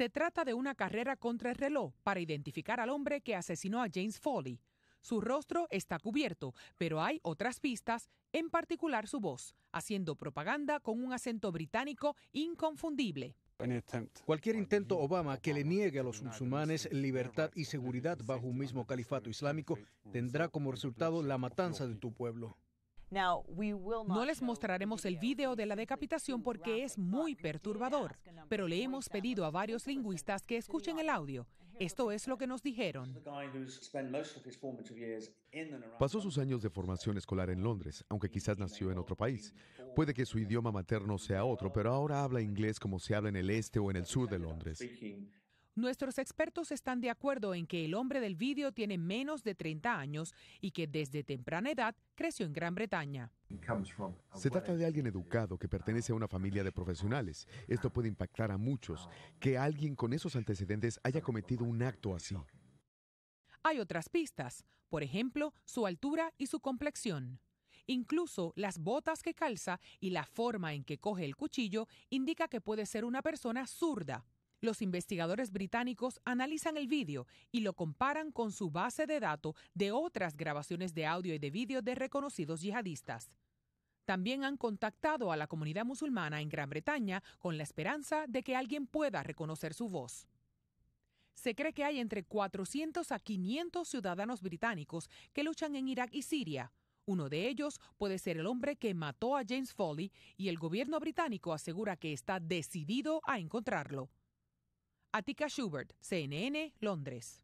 Se trata de una carrera contra el reloj para identificar al hombre que asesinó a James Foley. Su rostro está cubierto, pero hay otras pistas, en particular su voz, haciendo propaganda con un acento británico inconfundible. Cualquier intento Obama que le niegue a los musulmanes libertad y seguridad bajo un mismo califato islámico tendrá como resultado la matanza de tu pueblo. No les mostraremos el video de la decapitación porque es muy perturbador, pero le hemos pedido a varios lingüistas que escuchen el audio. Esto es lo que nos dijeron. Pasó sus años de formación escolar en Londres, aunque quizás nació en otro país. Puede que su idioma materno sea otro, pero ahora habla inglés como se habla en el este o en el sur de Londres. Nuestros expertos están de acuerdo en que el hombre del vídeo tiene menos de 30 años y que desde temprana edad creció en Gran Bretaña. Se trata de alguien educado que pertenece a una familia de profesionales. Esto puede impactar a muchos, que alguien con esos antecedentes haya cometido un acto así. Hay otras pistas, por ejemplo, su altura y su complexión. Incluso las botas que calza y la forma en que coge el cuchillo indica que puede ser una persona zurda los investigadores británicos analizan el vídeo y lo comparan con su base de datos de otras grabaciones de audio y de vídeo de reconocidos yihadistas. También han contactado a la comunidad musulmana en Gran Bretaña con la esperanza de que alguien pueda reconocer su voz. Se cree que hay entre 400 a 500 ciudadanos británicos que luchan en Irak y Siria. Uno de ellos puede ser el hombre que mató a James Foley y el gobierno británico asegura que está decidido a encontrarlo. Atika Schubert, CNN, Londres.